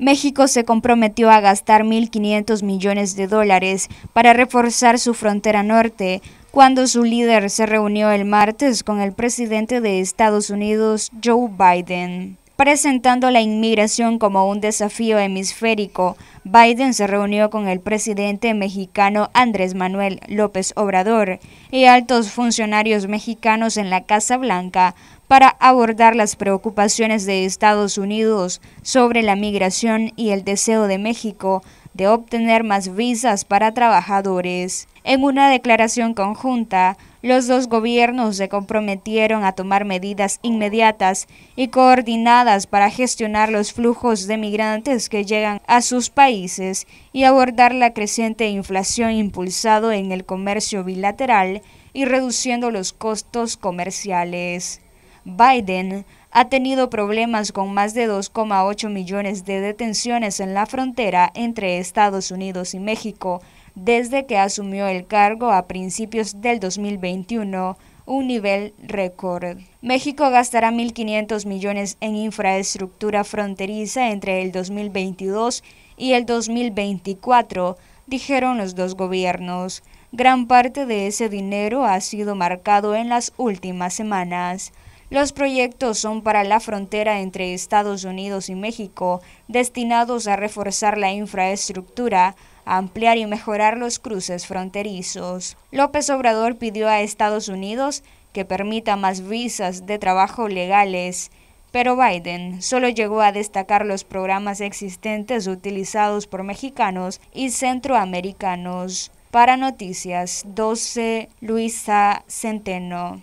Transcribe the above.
México se comprometió a gastar 1.500 millones de dólares para reforzar su frontera norte cuando su líder se reunió el martes con el presidente de Estados Unidos, Joe Biden. Presentando la inmigración como un desafío hemisférico, Biden se reunió con el presidente mexicano Andrés Manuel López Obrador y altos funcionarios mexicanos en la Casa Blanca para abordar las preocupaciones de Estados Unidos sobre la migración y el deseo de México obtener más visas para trabajadores. En una declaración conjunta, los dos gobiernos se comprometieron a tomar medidas inmediatas y coordinadas para gestionar los flujos de migrantes que llegan a sus países y abordar la creciente inflación impulsado en el comercio bilateral y reduciendo los costos comerciales. Biden ha tenido problemas con más de 2,8 millones de detenciones en la frontera entre Estados Unidos y México desde que asumió el cargo a principios del 2021 un nivel récord. México gastará 1.500 millones en infraestructura fronteriza entre el 2022 y el 2024, dijeron los dos gobiernos. Gran parte de ese dinero ha sido marcado en las últimas semanas. Los proyectos son para la frontera entre Estados Unidos y México, destinados a reforzar la infraestructura, ampliar y mejorar los cruces fronterizos. López Obrador pidió a Estados Unidos que permita más visas de trabajo legales, pero Biden solo llegó a destacar los programas existentes utilizados por mexicanos y centroamericanos. Para Noticias 12, Luisa Centeno.